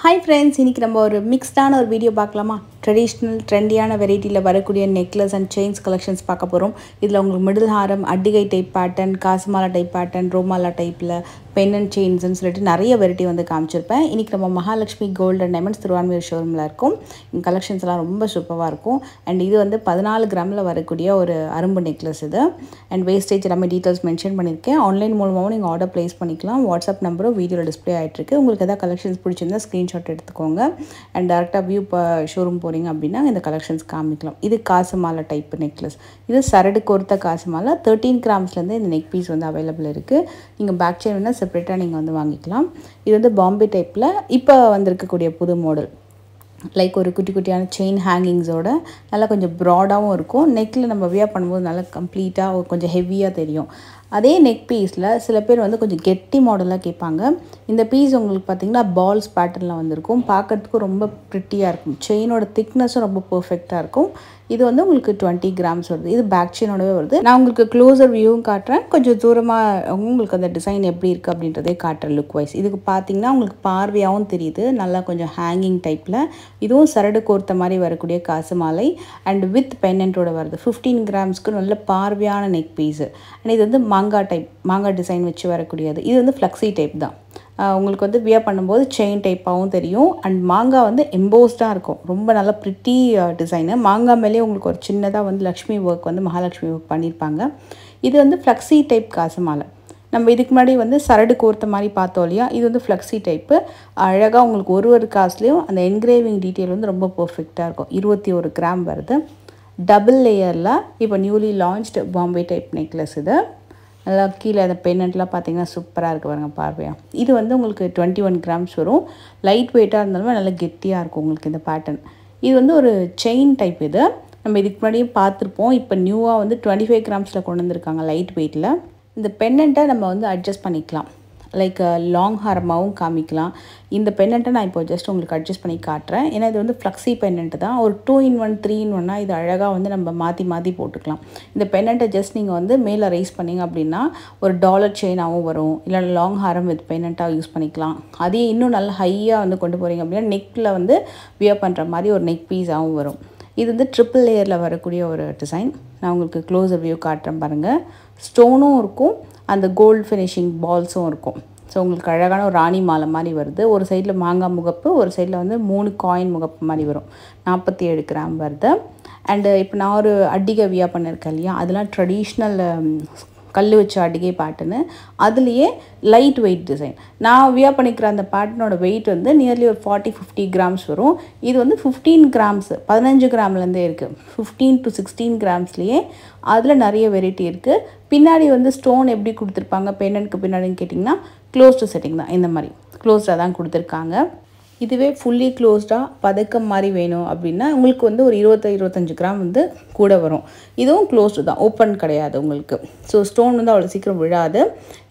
hi friends இன்றைக்கி நம்ம ஒரு மிக்ஸ்டான ஒரு வீடியோ பார்க்கலாமா ட்ரெடிஷ்னல் ட்ரெண்டியான வெரைட்டியில் வரக்கூடிய நெக்லஸ் அண்ட் செயின்ஸ் கலெக்ஷன்ஸ் பார்க்க போகிறோம் இதில் உங்களுக்கு மிடில் ஹாரம் அட்டிகை டைப் பேட்டர்ன் காசுமாலா டைப் பேட்டர்ன் ரோமாலா டைப்பில் பென் அண்ட் செயின்ஸ்ன்னு சொல்லிட்டு நிறைய வெரைட்டி வந்து காமிச்சிருப்பேன் இன்றைக்கி நம்ம Mahalakshmi gold and diamonds Thiruvanmiyur ஷோரூமில் இருக்கும் கலெக்ஷன்ஸ்லாம் ரொம்ப சூப்பராக இருக்கும் அண்ட் இது வந்து பதினாலு கிராமில் வரக்கூடிய ஒரு அரும்பு நெக்லஸ் இது அண்ட் வேஸ்டேஜ் எல்லாமே டீட்டெயில்ஸ் மென்ஷன் பண்ணியிருக்கேன் ஆன்லைன் மூலமாகவும் நீங்கள் ஆர்டர் ப்ளேஸ் பண்ணிக்கலாம் வாட்ஸ்அப் நம்பரும் வீடியோவில் டிஸ்பிளே ஆகிட்டுருக்கு உங்களுக்கு எதாவது கலெக்ஷன்ஸ் பிடிச்சிருந்தால் ஸ்க்ரீன்ஷாட் எடுத்துக்கோங்க அண்ட் டேரெக்டாக வியூ இப்போ ஷோரூம் போகிறீங்க அப்படின்னா இந்த கலெக்ஷன்ஸ் காமிக்கலாம் இது காசு மாலை டைப் நெக்லஸ் இது சரடு கொடுத்த காசு மாலை தேர்ட்டீன் கிராம்ஸ்லேருந்து இந்த நெக் பீஸ் வந்து அவைலபிள் இருக்குது நீங்கள் பேக் செயின் வேணால் செப்ரேட்டாக நீங்கள் வந்து வாங்கிக்கலாம் இது வந்து பாம்பே டைப்பில் இப்போ வந்திருக்கக்கூடிய புது மாடல் லைக் ஒரு குட்டி குட்டியான செயின் ஹேங்கிங்ஸோட நல்லா கொஞ்சம் ப்ராடாகவும் இருக்கும் நெக்கில் நம்ம வியா பண்ணும்போது நல்லா கம்ப்ளீட்டாக கொஞ்சம் ஹெவியாக தெரியும் அதே நெக் பீஸில் சில பேர் வந்து கொஞ்சம் கெட்டி மாடலாக கேட்பாங்க இந்த பீஸ் உங்களுக்கு பார்த்திங்கன்னா பால்ஸ் பேட்டர்னில் வந்திருக்கும் பார்க்கறதுக்கும் ரொம்ப ப்ரிட்டியாக இருக்கும் செயினோட திக்னஸும் ரொம்ப பர்ஃபெக்டாக இருக்கும் இது வந்து உங்களுக்கு டுவெண்ட்டி கிராம்ஸ் வருது இது பேக் செயினோடவே வருது நான் உங்களுக்கு க்ளோஸர் வியூவும் காட்டுறேன் கொஞ்சம் தூரமாக உங்களுக்கு அந்த டிசைன் எப்படி இருக்குது அப்படின்றதே காட்டுறேன் லுக் வைஸ் இதுக்கு பார்த்தீங்கன்னா உங்களுக்கு பார்வையாகவும் தெரியுது நல்லா கொஞ்சம் ஹேங்கிங் டைப்பில் இதுவும் சரடு கோர்த்த மாதிரி வரக்கூடிய காசு மாலை அண்ட் வித் பென்னண்ட்டோட வருது ஃபிஃப்டீன் கிராம்ஸ்க்கு நல்ல பார்வையான நெக் பீஸு அண்ட் இது வந்து மாங்காய் டைப் மாங்காய் டிசைன் வச்சு வரக்கூடியது இது வந்து ஃப்ளக்ஸி டைப் தான் உங்களுக்கு வந்து வியர் பண்ணும்போது செயின் டைப்பாகவும் தெரியும் அண்ட் மாங்காய் வந்து எம்போஸ்டாக இருக்கும் ரொம்ப நல்ல ப்ரிட்டி டிசைனு மாங்காய் மேலேயே உங்களுக்கு ஒரு சின்னதாக வந்து லக்ஷ்மி ஒர்க் வந்து மகாலட்சுமி ஒர்க் பண்ணியிருப்பாங்க இது வந்து ஃப்ளக்ஸி டைப் காசு மாலை நம்ம இதுக்கு முன்னாடி வந்து சரடு கோர்த்த மாதிரி பார்த்தோம் இல்லையா இது வந்து ஃப்ளக்ஸி டைப்பு அழகாக உங்களுக்கு ஒரு ஒரு காசுலேயும் அந்த என்கிரேவிங் டீட்டெயில் வந்து ரொம்ப பர்ஃபெக்டாக இருக்கும் இருபத்தி ஒரு கிராம் வருது டபுள் லேயரில் இப்போ newly launched Bombay type necklace இது நல்லா கீழே அந்த பெண்ணெட்லாம் பார்த்தீங்கன்னா சூப்பராக இருக்குது பாருங்கள் பார்வையாக இது வந்து உங்களுக்கு டுவெண்ட்டி ஒன் கிராம்ஸ் வரும் லைட் வெயிட்டாக இருந்தாலுமே நல்லா கெட்டியாக இருக்கும் உங்களுக்கு இந்த பேட்டர்ன் இது வந்து ஒரு செயின் டைப் இது நம்ம இதுக்கு முன்னாடியும் பார்த்துருப்போம் இப்போ நியூவாக வந்து டுவெண்ட்டி ஃபைவ் கிராம்ஸில் கொண்டு வந்திருக்காங்க லைட் வெயிட்டில் இந்த பெண்ணெண்ட்டை நம்ம வந்து அட்ஜஸ்ட் பண்ணிக்கலாம் லைக் லாங் ஹார்மாகவும் காமிக்கலாம் இந்த பெண்ணண்ட்டை நான் இப்போ ஜஸ்ட் உங்களுக்கு அட்ஜஸ்ட் பண்ணி காட்டுறேன் ஏன்னா இது வந்து ஃப்ளக்ஸி பெண்ணண்ட்டு தான் ஒரு two in one three in ஒன்னாக இது அழகாக வந்து நம்ம மாற்றி மாற்றி போட்டுக்கலாம் இந்த பெண்ணண்ட்டை ஜஸ்ட் நீங்கள் வந்து மேலே ரைஸ் பண்ணிங்க அப்படின்னா ஒரு டாலர் செயினாகவும் வரும் இல்லை லாங் ஹாரம் வித் பெண்ணண்ட்டாக யூஸ் பண்ணிக்கலாம் அதையே இன்னும் நல்லா ஹையாக வந்து கொண்டு போகிறீங்க அப்படின்னா நெக்கில் வந்து வியர் பண்ணுற மாதிரி ஒரு நெக் பீஸாகவும் வரும் இது வந்து ட்ரிப்பிள் லேயரில் வரக்கூடிய ஒரு டிசைன் நான் உங்களுக்கு க்ளோஸ் வியூ காட்டுறேன் பாருங்கள் ஸ்டோனும் இருக்கும் அந்த கோல்டு ஃபினிஷிங் பால்ஸும் இருக்கும் ஸோ உங்களுக்கு அழகான ஒரு ராணி மாலை மாதிரி வருது ஒரு சைடில் மாங்காய் முகப்பு ஒரு சைடில் வந்து மூணு காயின் முகப்பு மாதிரி வரும் நாற்பத்தி ஏழு கிராம் வருது அண்டு இப்போ நான் ஒரு அட்டிகவியாக பண்ணியிருக்கேன் இல்லையா அதெல்லாம் ட்ரெடிஷ்னல் கல் வச்சு அடிகை பாட்டுன்னு அதுலேயே லைட் வெயிட் டிசைன் நான் வியர் பண்ணிக்கிற அந்த பாட்டினோட வெயிட் வந்து நியர்லி ஒரு ஃபார்ட்டி ஃபிஃப்டி கிராம்ஸ் வரும் இது வந்து ஃபிஃப்டீன் கிராம்ஸ் பதினஞ்சு கிராம்லேருந்தே இருக்குது ஃபிஃப்டீன் டு சிக்ஸ்டீன் கிராம்ஸ்லேயே அதில் நிறைய வெரைட்டி இருக்குது பின்னாடி வந்து ஸ்டோன் எப்படி கொடுத்துருப்பாங்க பெண்ணனுக்கு பின்னாடின்னு கேட்டிங்கன்னா க்ளோஸ்டு செட்டிங் தான் இந்த மாதிரி க்ளோஸ்டாக தான் கொடுத்துருக்காங்க இதுவே ஃபுல்லி க்ளோஸ்டாக பதக்கம் மாதிரி வேணும் அப்படின்னா உங்களுக்கு வந்து ஒரு இருபத்தி இருபத்தஞ்சி கிராம் வந்து கூட வரும் இதுவும் க்ளோஸ்டு தான் ஓப்பன் கிடையாது உங்களுக்கு ஸோ ஸ்டோன் வந்து அவ்வளோ சீக்கிரம் விழாது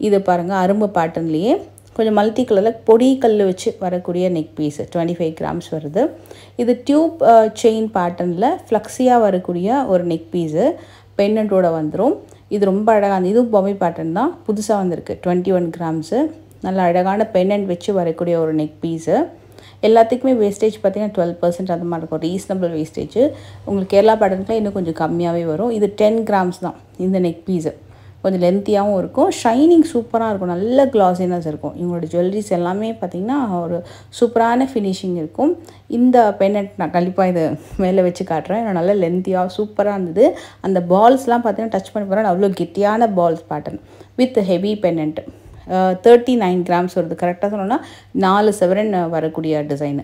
இது பாருங்கள் அரும்பு பேட்டர்ன்லேயே கொஞ்சம் மல்டி கலரில் பொடி கல் வச்சு வரக்கூடிய neck piece twenty five grams வருது இது டியூப் செயின் பேட்டர்னில் ஃப்ளக்ஸியாக வரக்கூடிய ஒரு நெக் பீஸு பெண்ணட்டோட வந்துடும் இது ரொம்ப அழகாக இதுவும் பொம்மை பேட்டர்ன் தான் புதுசாக வந்திருக்கு டுவெண்ட்டி ஒன் கிராம்ஸு நல்ல அழகான பெண்ணண்ட் வச்சு வரக்கூடிய ஒரு நெக் பீஸு எல்லாத்துக்குமே வேஸ்டேஜ் பார்த்தீங்கன்னா டுவெல் பர்சன்ட் அந்த மாதிரி இருக்கும் ரீசனபிள் வேஸ்டேஜ் உங்களுக்கு கேரளா பேட்டர்னுக்குலாம் இன்னும் கொஞ்சம் கம்மியாகவே வரும் இது டென் கிராம்ஸ் தான் இந்த நெக் பீஸு கொஞ்சம் லென்த்தியாகவும் இருக்கும் ஷைனிங் சூப்பராக இருக்கும் நல்ல க்ளாஸினஸ் இருக்கும் இவங்களோட ஜுவல்லரிஸ் எல்லாமே பார்த்திங்கன்னா ஒரு சூப்பரான ஃபினிஷிங் இருக்கும் இந்த பெனட் நான் கண்டிப்பாக இதை மேலே வச்சு காட்டுறேன் நான் நல்லா லென்த்தியாக சூப்பராக இருந்தது அந்த பால்ஸ்லாம் பார்த்திங்கன்னா டச் பண்ணி போகிறேன் அவ்வளோ கெட்டியான balls pattern with heavy pendant thirty nine grams வருது கரெக்டாக சொன்னோன்னா நாலு செவரன் வரக்கூடிய டிசைனு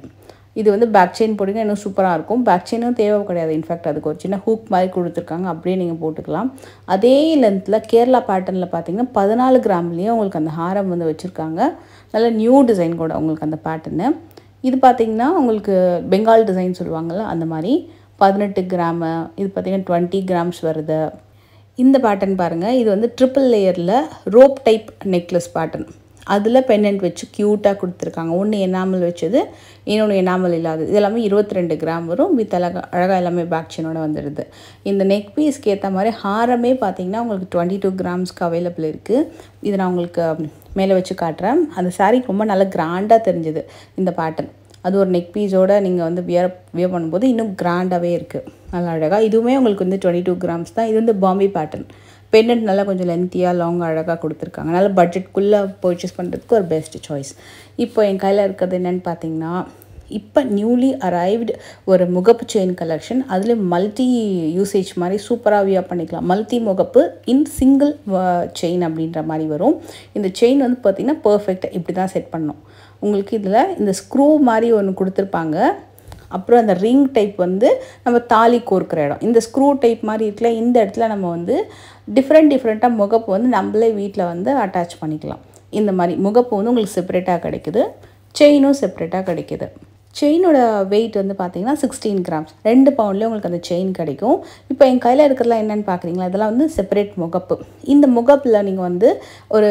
இது வந்து பேக் செயின் போட்டிங்கன்னா இன்னும் சூப்பராக இருக்கும் பேக் செயினும் தேவை கிடையாது இன்ஃபேக்ட் அதுக்கு ஒரு சின்ன ஹூக் மாதிரி கொடுத்துருக்காங்க அப்படியே நீங்கள் போட்டுக்கலாம் அதே லென்த்தில் கேரளா பேட்டர்னில் பார்த்தீங்கன்னா பதினாலு கிராம்லேயே உங்களுக்கு அந்த ஹாரம் வந்து வச்சுருக்காங்க நல்ல நியூ டிசைன் கூட உங்களுக்கு அந்த பேட்டர்னு இது பார்த்திங்கன்னா உங்களுக்கு பெங்கால் டிசைன் சொல்லுவாங்கள்ல அந்த மாதிரி பதினெட்டு கிராமு இது பார்த்திங்கன்னா டுவெண்ட்டி கிராம்ஸ் வருது இந்த பேட்டர்ன் பாருங்கள் இது வந்து ட்ரிபிள் லேயரில் ரோப் டைப் நெக்லஸ் பேட்டர்ன் அதில் பெண்டன்ட் வச்சு க்யூட்டாக கொடுத்துருக்காங்க ஒன்று எனாமல் வச்சது இன்னொன்று எனாமல் இல்லாதது இது எல்லாமே இருபத்தி ரெண்டு கிராம் வரும் வித் அழகாக அழகாக எல்லாமே பேக் வந்துடுது இந்த நெக் பீஸ்க்கு ஏற்ற மாதிரி ஹாரமே பார்த்திங்கன்னா உங்களுக்கு டுவெண்ட்டி டூ கிராம்ஸ்க்கு அவைலபிள் இருக்குது இதை நான் உங்களுக்கு மேலே வச்சு காட்டுறேன் அந்த சாரீ ரொம்ப நல்லா கிராண்டாக தெரிஞ்சுது இந்த பேட்டர்ன் அது ஒரு நெக் பீஸோடு நீங்கள் வந்து வியர் வியர் பண்ணும்போது இன்னும் கிராண்டாகவே இருக்குது நல்லா அழகாக இதுவுமே உங்களுக்கு வந்து டுவெண்ட்டி டூ கிராம்ஸ் தான் இது வந்து பாம்பே பேட்டர்ன் பெண்ட் நல்லா கொஞ்சம் லென்த்தியாக லாங் அழகாக கொடுத்துருக்காங்க அதனால் பட்ஜெட்குள்ளே பர்ச்சேஸ் பண்ணுறதுக்கு ஒரு பெஸ்ட் சாய்ஸ் இப்போ என் கையில் இருக்கிறது என்னென்னு பார்த்தீங்கன்னா இப்போ நியூலி அரைவ்டு ஒரு முகப்பு செயின் கலெக்ஷன் அதில் மல்டி யூசேஜ் மாதிரி சூப்பராக வியா பண்ணிக்கலாம் மல்டி முகப்பு இன் சிங்கிள் செயின் அப்படின்ற மாதிரி வரும் இந்த செயின் வந்து பார்த்திங்கன்னா பர்ஃபெக்டாக இப்படி தான் செட் பண்ணோம் உங்களுக்கு இதில் இந்த ஸ்க்ரூ மாதிரி ஒன்று கொடுத்துருப்பாங்க அப்புறம் அந்த ரிங் டைப் வந்து நம்ம தாலி கோர்க்கிற இடம் இந்த ஸ்க்ரூ டைப் மாதிரி இருக்கல இந்த இடத்துல நம்ம வந்து டிஃப்ரெண்ட் டிஃப்ரெண்ட்டாக முகப்பு வந்து நம்மளே வீட்டில் வந்து அட்டாச் பண்ணிக்கலாம் இந்த மாதிரி முகப்பு வந்து உங்களுக்கு செப்ரேட்டாக கிடைக்குது செயினும் செப்ரேட்டாக கிடைக்குது செயினோட வெயிட் வந்து பார்த்தீங்கன்னா சிக்ஸ்டீன் கிராம்ஸ் ரெண்டு பவுண்ட்லேயே உங்களுக்கு அந்த செயின் கிடைக்கும் இப்போ என் கையில் இருக்கிறதுலாம் என்னென்னு பார்க்குறீங்களா இதெல்லாம் வந்து செப்பரேட் முகப்பு இந்த முகப்பில் நீங்கள் வந்து ஒரு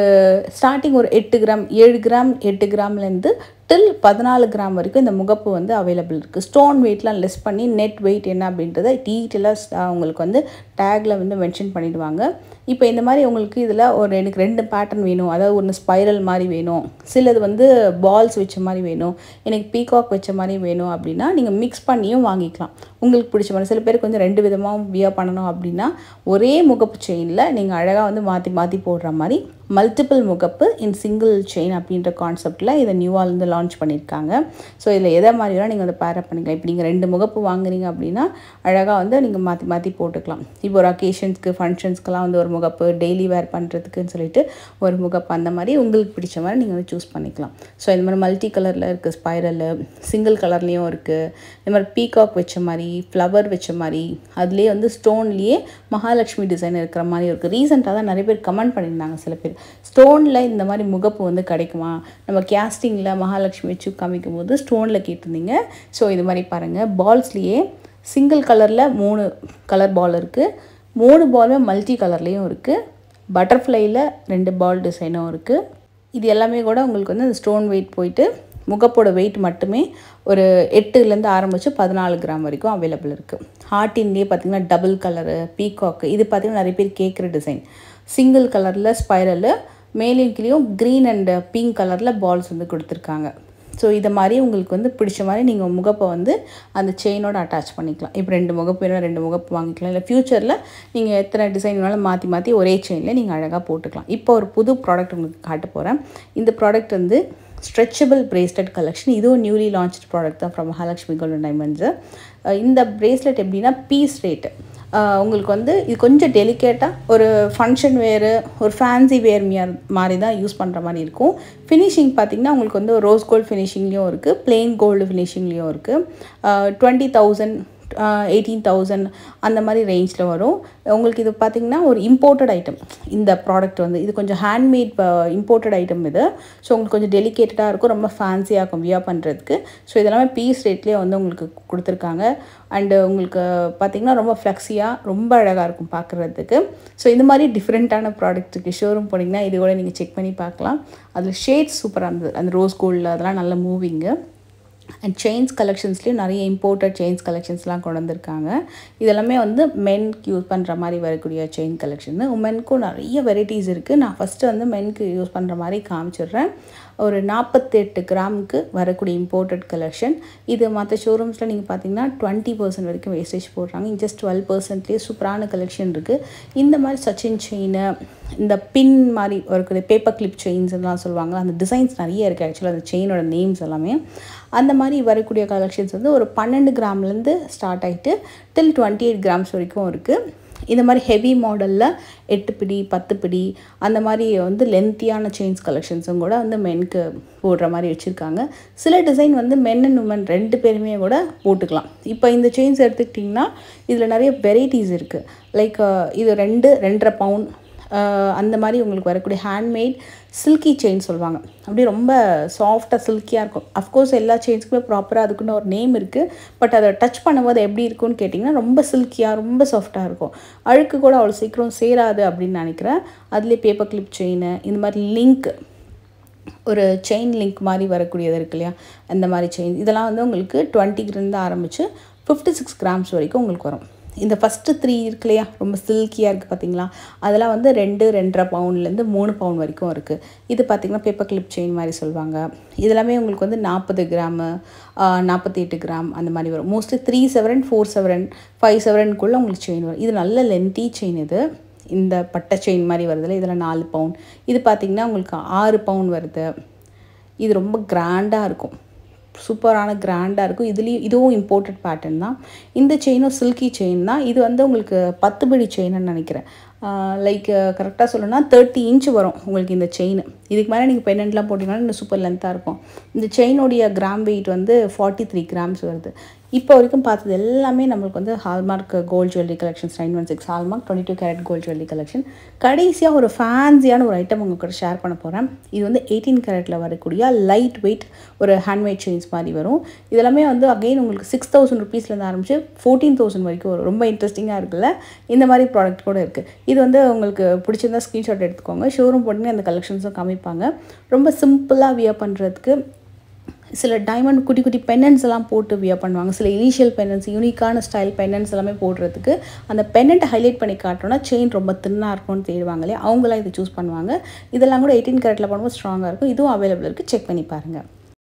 ஸ்டார்டிங் ஒரு எட்டு கிராம் ஏழு கிராம் எட்டு கிராம்லேருந்து டில் பதினாலு கிராம் வரைக்கும் இந்த முகப்பு வந்து அவைலபிள் இருக்குது ஸ்டோன் வெயிட்லாம் லெஸ் பண்ணி நெட் வெயிட் என்ன அப்படின்றத டீட்டெயிலாக உங்களுக்கு வந்து டேக்கில் வந்து மென்ஷன் பண்ணிவிடுவாங்க இப்போ இந்த மாதிரி உங்களுக்கு இதில் ஒரு எனக்கு ரெண்டு பேட்டர்ன் வேணும் அதாவது ஒன்று ஸ்பைரல் மாதிரி வேணும் சிலது வந்து பால்ஸ் வச்ச மாதிரி வேணும் எனக்கு பீகாக் வச்ச மாதிரி வேணும் அப்படின்னா நீங்கள் மிக்ஸ் பண்ணியும் வாங்கிக்கலாம் உங்களுக்கு பிடிச்ச மாதிரி சில பேருக்கு வந்து ரெண்டு விதமாக வியா பண்ணணும் அப்படின்னா ஒரே முகப்பு செயினில் நீங்கள் அழகாக வந்து மாற்றி மாற்றி போடுற மாதிரி மல்டிபிள் முகப்பு இன் சிங்கிள் செயின் அப்படின்ற கான்செப்டில் இதை நியூவாலேருந்து லான்ச் பண்ணியிருக்காங்க ஸோ இதில் எதை வேணால் நீங்கள் வந்து பேரப் பண்ணிக்கலாம் இப்போ நீங்கள் ரெண்டு முகப்பு வாங்குறீங்க அப்படின்னா அழகாக வந்து நீங்கள் மாற்றி மாற்றி போட்டுக்கலாம் இப்போ ஒரு அக்கேஷன்ஸ்க்கு ஃபங்க்ஷன்ஸ்க்கெலாம் வந்து ஒரு முகப்பு டெய்லி வேர் பண்ணுறதுக்குன்னு சொல்லிட்டு ஒரு முகப்பு அந்த மாதிரி உங்களுக்கு பிடிச்ச மாதிரி நீங்கள் வந்து சூஸ் பண்ணிக்கலாம் ஸோ இந்த மாதிரி மல்டி கலரில் இருக்குது ஸ்பைரலு சிங்கிள் கலர்லேயும் இருக்குது இந்த மாதிரி பீகாக் வச்ச மாதிரி ஃப்ளவர் வச்ச மாதிரி அதுலேயே வந்து ஸ்டோன்லேயே மகாலட்சுமி டிசைன் இருக்கிற மாதிரி இருக்குது ரீசெண்டாக தான் நிறைய பேர் கமெண்ட் பண்ணியிருந்தாங்க சில பேர் ஸ்டோனில் இந்த மாதிரி முகப்பு வந்து கிடைக்குமா நம்ம கேஸ்டிங்கில் மகாலட்சுமி வச்சு காமிக்கும் போது ஸ்டோனில் கேட்டிருந்தீங்க ஸோ இது மாதிரி பாருங்கள் பால்ஸ்லேயே சிங்கிள் கலரில் மூணு கலர் பால் இருக்குது மூணு பாலுமே மல்டி கலர்லேயும் இருக்குது பட்டர்ஃப்ளையில் ரெண்டு பால் டிசைனும் இருக்குது இது எல்லாமே கூட உங்களுக்கு வந்து அந்த ஸ்டோன் வெயிட் போயிட்டு முகப்போட வெயிட் மட்டுமே ஒரு எட்டுலேருந்து ஆரம்பித்து பதினாலு கிராம் வரைக்கும் அவைலபிள் இருக்குது ஹார்டின்லேயே பார்த்திங்கன்னா டபுள் கலரு பீகாக்கு இது பார்த்திங்கன்னா நிறைய பேர் கேட்குற டிசைன் சிங்கிள் கலரில் ஸ்பைரலு மேலேயும் கீழேயும் க்ரீன் அண்டு பிங்க் கலரில் பால்ஸ் வந்து கொடுத்துருக்காங்க ஸோ இதை மாதிரி உங்களுக்கு வந்து பிடிச்ச மாதிரி நீங்கள் முகப்பை வந்து அந்த செயினோட அட்டாச் பண்ணிக்கலாம் இப்போ ரெண்டு முகப்பு வேணும் ரெண்டு முகப்பு வாங்கிக்கலாம் இல்லை ஃப்யூச்சரில் நீங்கள் எத்தனை டிசைன் வேணாலும் மாற்றி மாற்றி ஒரே செயினில் நீங்கள் அழகாக போட்டுக்கலாம் இப்போ ஒரு புது ப்ராடக்ட் உங்களுக்கு காட்ட போகிறேன் இந்த ப்ராடக்ட் வந்து ஸ்ட்ரெச்சபிள் பிரேஸ்லெட் கலெக்ஷன் இதுவும் நியூலி லான்ச்சு ப்ராடக்ட் தான் ஃப்ரம் மகாலட்சுமி கோல்டன் டைமண்ட்ஸு இந்த பிரேஸ்லெட் எப்படின்னா பீஸ் ரேட்டு உங்களுக்கு வந்து இது கொஞ்சம் டெலிகேட்டாக ஒரு ஃபங்க்ஷன் வேறு ஒரு ஃபேன்சி வேர் மாதிரி தான் யூஸ் பண்ணுற மாதிரி இருக்கும் ஃபினிஷிங் பார்த்திங்கன்னா உங்களுக்கு வந்து ரோஸ் கோல்டு ஃபினிஷிங்லேயும் இருக்குது பிளெயின் கோல்டு ஃபினிஷிங்லேயும் இருக்குது டுவெண்ட்டி தௌசண்ட் எயிட்டீன் தௌசண்ட் அந்த மாதிரி ரேஞ்சில் வரும் உங்களுக்கு இது பார்த்திங்கன்னா ஒரு இம்போர்ட்டட் ஐட்டம் இந்த ப்ராடக்ட் வந்து இது கொஞ்சம் ஹேண்ட்மேட் இம்போர்ட்டட் ஐட்டம் இது ஸோ உங்களுக்கு கொஞ்சம் டெலிகேட்டடாக இருக்கும் ரொம்ப ஃபேன்சியாக இருக்கும் வியா பண்ணுறதுக்கு ஸோ இதெல்லாமே பீஸ் ரேட்லேயே வந்து உங்களுக்கு கொடுத்துருக்காங்க அண்டு உங்களுக்கு பார்த்திங்கன்னா ரொம்ப ஃப்ளெக்ஸியாக ரொம்ப அழகாக இருக்கும் பார்க்குறதுக்கு ஸோ இந்த மாதிரி டிஃப்ரெண்ட்டான ப்ராடக்ட்டுக்கு ஷோரூம் போனீங்கன்னா இது கூட நீங்கள் செக் பண்ணி பார்க்கலாம் அதில் ஷேட்ஸ் சூப்பராக இருந்தது அந்த ரோஸ் கோல்டில் அதெல்லாம் நல்ல மூவிங்கு செயின்ஸ் கலெக்ஷன்ஸ்லேயும் நிறைய இம்போர்ட்டட் செயின்ஸ் கலெக்ஷன்ஸ்லாம் கொண்டு வந்திருக்காங்க இதெல்லாமே வந்து மென்க்கு யூஸ் பண்ணுற மாதிரி வரக்கூடிய செயின் கலெக்ஷன் உமென்க்கும் நிறைய வெரைட்டிஸ் இருக்குது நான் ஃபஸ்ட்டு வந்து மென்க்கு யூஸ் பண்ணுற மாதிரி காமிச்சிடுறேன் ஒரு நாற்பத்தெட்டு கிராமுக்கு வரக்கூடிய இம்போர்ட்டட் கலெக்ஷன் இது மற்ற ஷோரூம்ஸில் நீங்கள் பார்த்தீங்கன்னா டுவெண்ட்டி பர்சன்ட் வரைக்கும் வேஸ்டேஜ் போடுறாங்க ஜஸ்ட் டுவெல் பர்சன்ட்லேயே சூப்பரான கலெக்ஷன் இருக்குது இந்த மாதிரி சச்சின் செயினு இந்த பின் மாதிரி இருக்கிற பேப்பர் கிளிப் செயின்ஸ் எல்லாம் சொல்லுவாங்க அந்த டிசைன்ஸ் நிறைய இருக்குது ஆக்சுவலாக அந்த செயினோட நேம்ஸ் எல்லாமே அந்த மாதிரி வரக்கூடிய கலெக்ஷன்ஸ் வந்து ஒரு பன்னெண்டு கிராம்லேருந்து ஸ்டார்ட் ஆகிட்டு டில் டுவெண்ட்டி எயிட் கிராம்ஸ் வரைக்கும் இருக்குது இந்த மாதிரி ஹெவி மாடலில் எட்டு பிடி பத்து பிடி அந்த மாதிரி வந்து லென்த்தியான செயின்ஸ் கலெக்ஷன்ஸும் கூட வந்து மென்க்கு போடுற மாதிரி வச்சுருக்காங்க சில டிசைன் வந்து மென் அண்ட் உமன் ரெண்டு பேருமே கூட போட்டுக்கலாம் இப்போ இந்த செயின்ஸ் எடுத்துக்கிட்டிங்கன்னா இதில் நிறைய வெரைட்டிஸ் இருக்குது லைக் இது ரெண்டு ரெண்டரை பவுன் அந்த மாதிரி உங்களுக்கு வரக்கூடிய ஹேண்ட்மேட் சில்கி செயின் சொல்லுவாங்க அப்படியே ரொம்ப சாஃப்டாக சில்கியாக இருக்கும் அஃப்கோர்ஸ் எல்லா செயின்ஸுக்குமே ப்ராப்பராக அதுக்குன்னு ஒரு நேம் இருக்குது பட் அதை டச் பண்ணும்போது எப்படி இருக்கும்னு கேட்டிங்கன்னா ரொம்ப சில்கியாக ரொம்ப சாஃப்டாக இருக்கும் அழுக்கு கூட அவ்வளோ சீக்கிரம் சேராது அப்படின்னு நினைக்கிறேன் அதுலேயே பேப்பர் கிளிப் செயின் இந்த மாதிரி லிங்க் ஒரு செயின் லிங்க் மாதிரி வரக்கூடியது இருக்கு இல்லையா அந்த மாதிரி செயின் இதெல்லாம் வந்து உங்களுக்கு டுவெண்ட்டிக்கிருந்து ஆரம்பித்து ஃபிஃப்டி சிக்ஸ் கிராம்ஸ் வரைக்கும் உங்களுக்கு வரும் இந்த ஃபஸ்ட்டு த்ரீ இருக்கு இல்லையா ரொம்ப சில்கியாக இருக்குது பார்த்தீங்களா அதெல்லாம் வந்து ரெண்டு ரெண்டரை பவுன்லேருந்து மூணு பவுன் வரைக்கும் இருக்குது இது பார்த்திங்கன்னா பேப்பர் கிளிப் செயின் மாதிரி சொல்லுவாங்க இதெல்லாமே உங்களுக்கு வந்து நாற்பது கிராமு நாற்பத்தி எட்டு கிராம் அந்த மாதிரி வரும் mostly three sovereign four sovereign five செவரனுக்குள்ளே உங்களுக்கு செயின் வரும் இது நல்ல லென்த்தி செயின் இது இந்த பட்டை செயின் மாதிரி வருதுல்ல இதில் நாலு பவுன் இது பார்த்திங்கன்னா உங்களுக்கு ஆறு பவுன் வருது இது ரொம்ப கிராண்டாக இருக்கும் சூப்பரான கிராண்டாக இருக்கும் இதுலேயும் இதுவும் இம்போர்ட்டட் பேட்டர்ன் தான் இந்த செயினும் சில்கி செயின் தான் இது வந்து உங்களுக்கு பத்து படி செயின்னு நினைக்கிறேன் லைக் கரெக்டாக சொல்லணும்னா தேர்ட்டி இன்ச் வரும் உங்களுக்கு இந்த செயின் இதுக்கு மேலே நீங்கள் பென்னெண்ட்லாம் போட்டிங்கன்னா இன்னும் சூப்பர் லென்த்தாக இருக்கும் இந்த செயினுடைய கிராம் வெயிட் வந்து ஃபார்ட்டி த்ரீ கிராம்ஸ் வருது இப்போ வரைக்கும் பார்த்தது எல்லாமே நம்மளுக்கு வந்து hallmark gold jewellery collections nine one six hallmark twenty two carat gold jewellery collection கடைசியாக ஒரு ஃபேன்சியான ஒரு ஐட்டம் உங்கள் கூட ஷேர் பண்ண போகிறேன் இது வந்து எயிட்டீன் கேரட்டில் வரக்கூடிய லைட் வெயிட் ஒரு ஹேண்ட்மேட் செயின்ஸ் மாதிரி வரும் இதெல்லாமே வந்து அகெயின் உங்களுக்கு சிக்ஸ் தௌசண்ட் ருபீஸ்லேருந்து ஆரம்பிச்சு ஃபோர்டீன் தௌசண்ட் வரைக்கும் வரும் ரொம்ப இன்ட்ரெஸ்டிங்காக இருக்குல்ல இந்த மாதிரி ப்ராடக்ட் கூட இருக்குது இது வந்து உங்களுக்கு பிடிச்சிருந்தால் ஸ்க்ரீன்ஷாட் எடுத்துக்கோங்க ஷோரூம் போட்டுங்க அந்த கலெக்ஷன்ஸும் காமிப்பாங்க ரொம்ப சிம்பிளாக வியர் பண்ணுறதுக்கு சில டைமண்ட் குட்டி குட்டி பென்னன்ஸ் எல்லாம் போட்டு வியர் பண்ணுவாங்க சில இனிஷியல் பென்னன்ஸ் யூனிக்கான ஸ்டைல் பென்னன்ஸ் எல்லாமே போடுறதுக்கு அந்த பென்னன்ட்டை ஹைலைட் பண்ணி காட்டோன்னா செயின் ரொம்ப தின்னாக இருக்கும்னு தேடுவாங்க இல்லையா அவங்களாம் இதை சூஸ் பண்ணுவாங்க இதெல்லாம் கூட எயிட்டீன் கேரட்டில் பண்ணும்போது ஸ்ட்ராங்காக இருக்கும் இதுவும் அவைலபிள் இருக்குது செக் பண்ணி பாருங்கள்